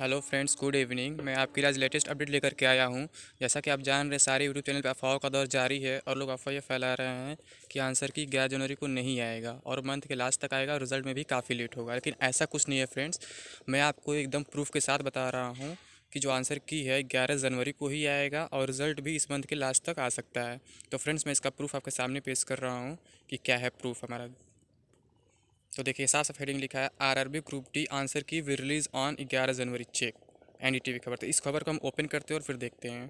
hello friends good evening मैं आपके लिए आज लेटेस्ट अपडेट लेकर के आया हूं जैसा कि आप जान रहे सारे यूट्यूब चैनल पर अफवाह का दौर जारी है और लोग अफवाह फैला रहे हैं कि आंसर की ग्यारह जनवरी को नहीं आएगा और मंथ के लास्ट तक आएगा रिजल्ट में भी काफ़ी लेट होगा लेकिन ऐसा कुछ नहीं है फ्रेंड्स मैं आपको एकदम प्रूफ के साथ बता रहा हूँ कि जो आंसर की है ग्यारह जनवरी को ही आएगा और रिज़ल्ट भी इस मंथ के लास्ट तक आ सकता है तो फ्रेंड्स मैं इसका प्रूफ आपके सामने पेश कर रहा हूँ कि क्या है प्रूफ हमारा तो देखिए साफ साफ हेडिंग लिखा है RRB group D answer key will release on ग्यारह जनवरी चेक एन डी खबर तो इस खबर को हम ओपन करते हैं और फिर देखते हैं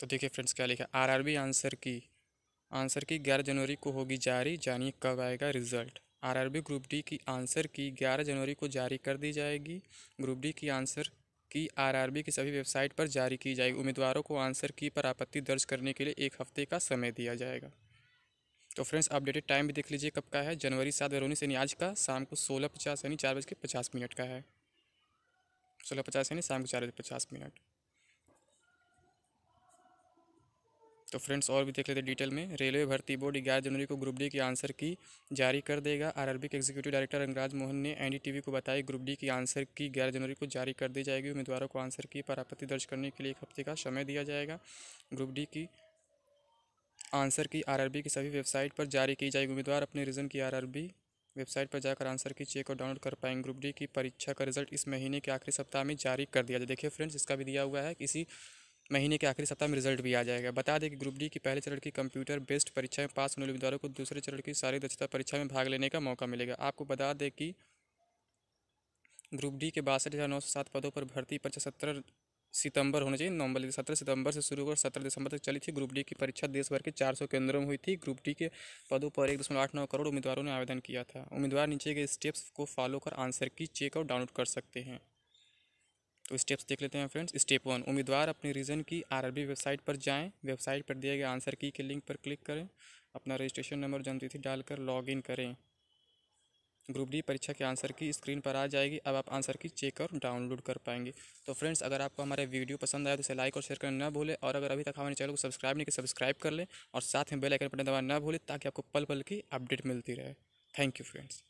तो देखिए फ्रेंड्स क्या लिखा R R answer key answer key ग्यारह जनवरी को होगी जारी जानिए कब आएगा रिजल्ट आरआरबी ग्रुप डी की आंसर की ग्यारह जनवरी को जारी कर दी जाएगी ग्रुप डी की आंसर की आरआरबी की सभी वेबसाइट पर जारी की जाएगी उम्मीदवारों को आंसर की पर आपत्ति दर्ज करने के लिए एक हफ्ते का समय दिया जाएगा तो फ्रेंड्स अपडेटेड टाइम भी देख लीजिए कब का है जनवरी सात बजे उन्नीस यानी आज का शाम को सोलह पचास यानी चार बज के पचास मिनट का है सोलह पचास यानी शाम को चार बजे पचास मिनट तो फ्रेंड्स और भी देख लेते डिटेल में रेलवे भर्ती बोर्ड ग्यारह जनवरी को ग्रुप डी की आंसर की जारी कर देगा आरआरबी के एग्जीक्यूटिव डायरेक्टर अंगराज मोहन ने एनडीटीवी को बताया ग्रुप डी की आंसर की ग्यारह जनवरी को जारी कर दी जाएगी उम्मीदवारों को आंसर की पर आपत्ति दर्ज करने के लिए एक हफ्ते का समय दिया जाएगा ग्रुप डी की आंसर की आर की सभी वेबसाइट पर जारी की जाएगी उम्मीदवार अपने रीजन की आर वेबसाइट पर जाकर आंसर की चेक और डाउनलोड कर पाएंगे ग्रुप डी की परीक्षा का रिजल्ट इस महीने के आखिरी सप्ताह में जारी कर दिया जाए देखिए फ्रेंड्स इसका भी दिया हुआ है किसी महीने के आखिरी सप्ताह में रिजल्ट भी आ जाएगा बता दें कि ग्रुप डी की पहले चरण की कंप्यूटर बेस्ड परीक्षा में पास होने उम्मीदवारों को दूसरे चरण की सारी दक्षता परीक्षा में भाग लेने का मौका मिलेगा आपको बता दें कि ग्रुप डी के बासठ हज़ार नौ सौ सात पदों पर भर्ती परीक्षा सत्रह सितंबर होना चाहिए नवंबर सत्रह सितंबर से शुरू होकर सत्रह दिसंबर तक चली थी ग्रुप डी की परीक्षा देश भर के चार सौ केंद्रों में हुई थी ग्रुप डी के पदों पर एक दशमलव आठ नौ करोड़ उम्मीदवारों ने आवेदन किया था उम्मीदवार नीचे के स्टेप्स को फॉलो कर आंसर की चेक और डाउनलोड कर सकते हैं तो स्टेप्स देख लेते हैं फ्रेंड्स स्टेप वन उम्मीदवार अपने रीजन की आरआरबी वेबसाइट पर जाएं वेबसाइट पर दिए गए आंसर की के लिंक पर क्लिक करें अपना रजिस्ट्रेशन नंबर जन्मतिथि डालकर लॉगिन करें ग्रुप डी परीक्षा के आंसर की स्क्रीन पर आ जाएगी अब आप आंसर की चेक और डाउनलोड कर पाएंगे तो फ्रेंड्स अगर आपको हमारे वीडियो पसंद आया तो इसे लाइक और शेयर करना ना भूलें और अगर अभी तक हमारे चैनल को सब्सक्राइब नहीं किया सब्सक्राइब कर लें और साथ में बेल आइकन बटन दबाना ना भूलें ताकि आपको पल पल की अपडेट मिलती रहे थैंक यू फ्रेंड्स